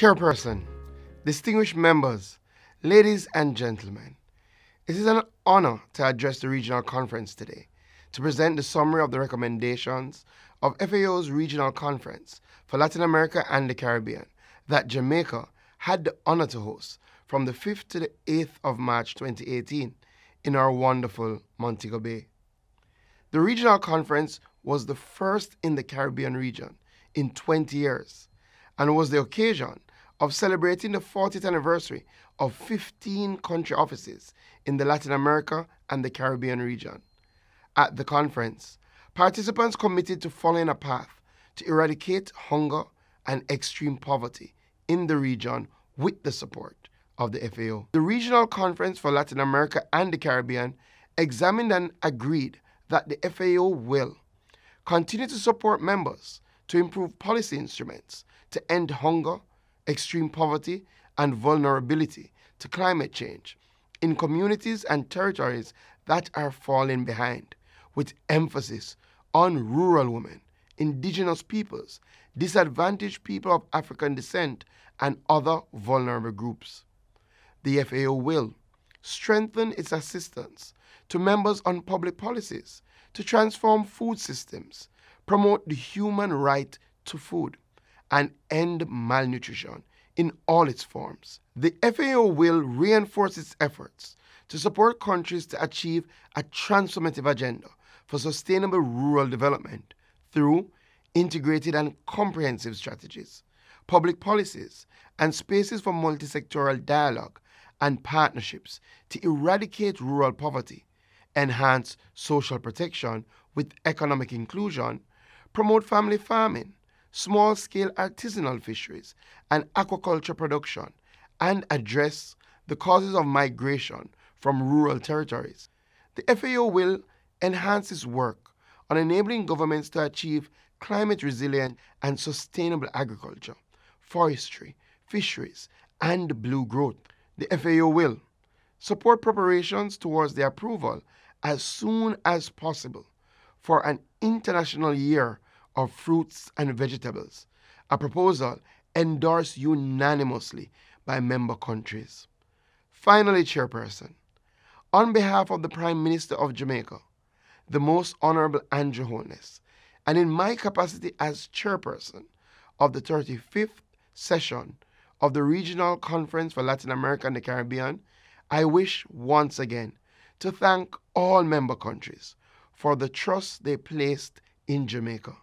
Chairperson, distinguished members, ladies and gentlemen, it is an honor to address the regional conference today to present the summary of the recommendations of FAO's regional conference for Latin America and the Caribbean that Jamaica had the honor to host from the 5th to the 8th of March 2018 in our wonderful Montego Bay. The regional conference was the first in the Caribbean region in 20 years and was the occasion of celebrating the 40th anniversary of 15 country offices in the Latin America and the Caribbean region. At the conference, participants committed to following a path to eradicate hunger and extreme poverty in the region with the support of the FAO. The Regional Conference for Latin America and the Caribbean examined and agreed that the FAO will continue to support members to improve policy instruments to end hunger extreme poverty, and vulnerability to climate change in communities and territories that are falling behind, with emphasis on rural women, indigenous peoples, disadvantaged people of African descent, and other vulnerable groups. The FAO will strengthen its assistance to members on public policies to transform food systems, promote the human right to food and end malnutrition in all its forms. The FAO will reinforce its efforts to support countries to achieve a transformative agenda for sustainable rural development through integrated and comprehensive strategies, public policies, and spaces for multisectoral dialogue and partnerships to eradicate rural poverty, enhance social protection with economic inclusion, promote family farming, small scale artisanal fisheries, and aquaculture production, and address the causes of migration from rural territories. The FAO will enhance its work on enabling governments to achieve climate resilient and sustainable agriculture, forestry, fisheries, and blue growth. The FAO will support preparations towards the approval as soon as possible for an international year of fruits and vegetables, a proposal endorsed unanimously by member countries. Finally, Chairperson, on behalf of the Prime Minister of Jamaica, the Most Honorable Andrew Holness, and in my capacity as Chairperson of the 35th session of the Regional Conference for Latin America and the Caribbean, I wish once again to thank all member countries for the trust they placed in Jamaica.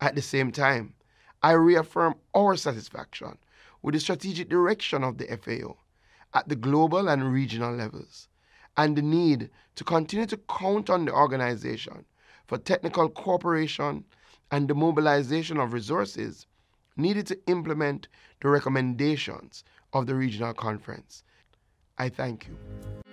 At the same time, I reaffirm our satisfaction with the strategic direction of the FAO at the global and regional levels and the need to continue to count on the organization for technical cooperation and the mobilization of resources needed to implement the recommendations of the regional conference. I thank you.